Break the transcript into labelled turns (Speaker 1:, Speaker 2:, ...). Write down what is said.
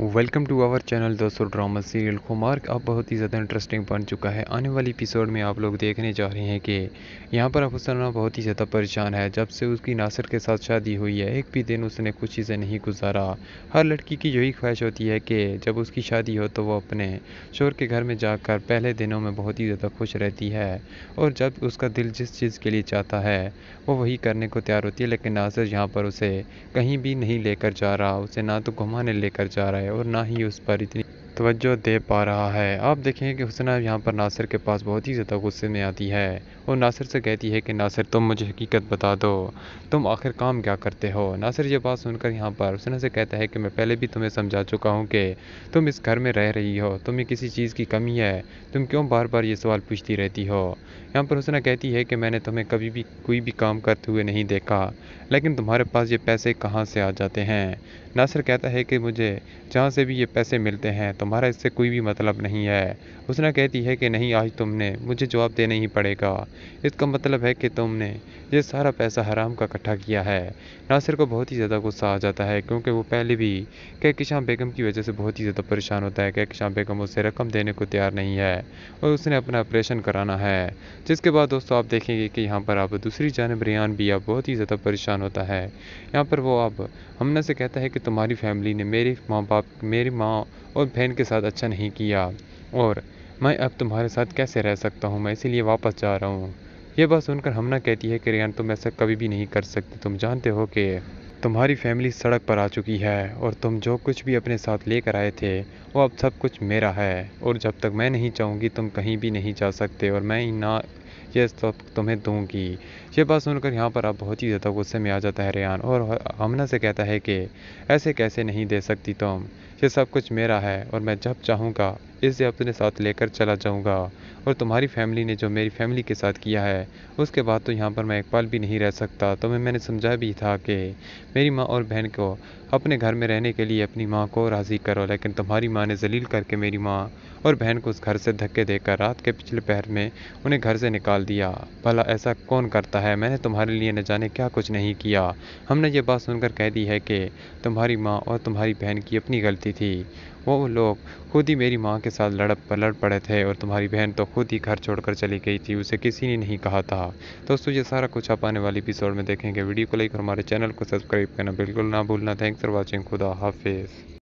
Speaker 1: welcome to our channel दोस्तों drama serial Khumar अब बहुत ही ज़्यादा इंटरेस्टिंग बन चुका है आने वाली एपिसोड में आप लोग देखने जा रहे हैं कि यहाँ पर अफसाना बहुत ही ज़्यादा परेशान है जब से उसकी नासिर के साथ शादी हुई है एक भी दिन उसने कुछ चीज़ें नहीं गुजारा हर लड़की की यही ख्वाहिश होती है कि जब उसकी शादी हो तो वह अपने शोर के घर में जाकर पहले दिनों में बहुत ही ज़्यादा खुश रहती है और जब उसका दिल जिस चीज़ के लिए चाहता है वो वही करने को तैयार होती है लेकिन नासिर यहाँ पर उसे कहीं भी नहीं लेकर जा रहा उसे ना तो घुमाने लेकर जा रहा है है और ना ही उस पर इतनी तवज्जो दे पा रहा है आप देखें कि हुसना यहाँ पर नासिर के पास बहुत ही ज़्यादा गुस्से में आती है और नासिर से कहती है कि नासिर तुम मुझे हकीकत बता दो तुम आखिर काम क्या करते हो नासिर ये बात सुनकर यहाँ पर हुसना से कहता है कि मैं पहले भी तुम्हें समझा चुका हूँ कि तुम इस घर में रह रही हो तुम्हें किसी चीज़ की कमी है तुम क्यों बार बार ये सवाल पूछती रहती हो यहाँ पर हुसना कहती है कि मैंने तुम्हें कभी भी कोई भी काम करते हुए नहीं देखा लेकिन तुम्हारे पास ये पैसे कहाँ से आ जाते हैं नासिर कहता है कि मुझे जहाँ से भी ये पैसे मिलते हैं तुम्हारा इससे कोई भी मतलब नहीं है उसने कहती है कि नहीं आज तुमने मुझे जवाब देना ही पड़ेगा इसका मतलब है कि तुमने ये सारा पैसा हराम का इकट्ठा किया है नासिर को बहुत ही ज़्यादा गुस्सा आ जाता है क्योंकि वो पहले भी कहकिशां बेगम की वजह से बहुत ही ज़्यादा परेशान होता है कहकिशां बेगम उसे रकम देने को तैयार नहीं है और उसने अपना ऑपरेशन कराना है जिसके बाद दोस्तों आप देखेंगे कि यहाँ पर आप दूसरी जानब रियान भी आप बहुत ही ज़्यादा परेशान होता है यहाँ पर वो अब हमने से कहता है कि तुम्हारी फैमिली ने मेरे माँ बाप मेरी माँ और बहन के साथ अच्छा नहीं किया और मैं अब तुम्हारे साथ कैसे रह सकता हूँ मैं इसीलिए वापस जा रहा हूँ ये बात सुनकर हमना कहती है कि रियान तुम ऐसा कभी भी नहीं कर सकते तुम जानते हो कि तुम्हारी फैमिली सड़क पर आ चुकी है और तुम जो कुछ भी अपने साथ लेकर आए थे वो अब सब कुछ मेरा है और जब तक मैं नहीं चाहूँगी तुम कहीं भी नहीं जा सकते और मैं ना ये सब तुम्हें दूंगी ये बात सुनकर यहाँ पर अब बहुत ही ज़्यादा गुस्से में आ जाता है रेहान और अमना से कहता है कि ऐसे कैसे नहीं दे सकती तुम ये सब कुछ मेरा है और मैं जब चाहूँगा इसे अपने साथ लेकर चला जाऊँगा और तुम्हारी फैमिली ने जो मेरी फैमिली के साथ किया है उसके बाद तो यहाँ पर मैं एक पल भी नहीं रह सकता तो मैं मैंने समझा भी था कि मेरी माँ और बहन को अपने घर में रहने के लिए अपनी माँ को राज़ी करो लेकिन तुम्हारी माँ ने जलील करके मेरी माँ और बहन को उस घर से धक्के देकर रात के पिछले पहर में उन्हें घर से निकाल दिया भला ऐसा कौन करता है मैंने तुम्हारे लिए न जाने क्या कुछ नहीं किया हमने ये बात सुनकर कह दी है कि तुम्हारी माँ और तुम्हारी बहन की अपनी गलती थी वो लोग खुद ही मेरी माँ के के साथ लड़ लड़ पड़े थे और तुम्हारी बहन तो खुद ही घर छोड़कर चली गई थी उसे किसी ने नहीं कहा था दोस्तों ये सारा कुछ आप आने वाले एपिसोड में देखेंगे वीडियो को लाइक और हमारे चैनल को सब्सक्राइब करना बिल्कुल ना भूलना थैंक्स फॉर वॉचिंग खुदा हाफिज़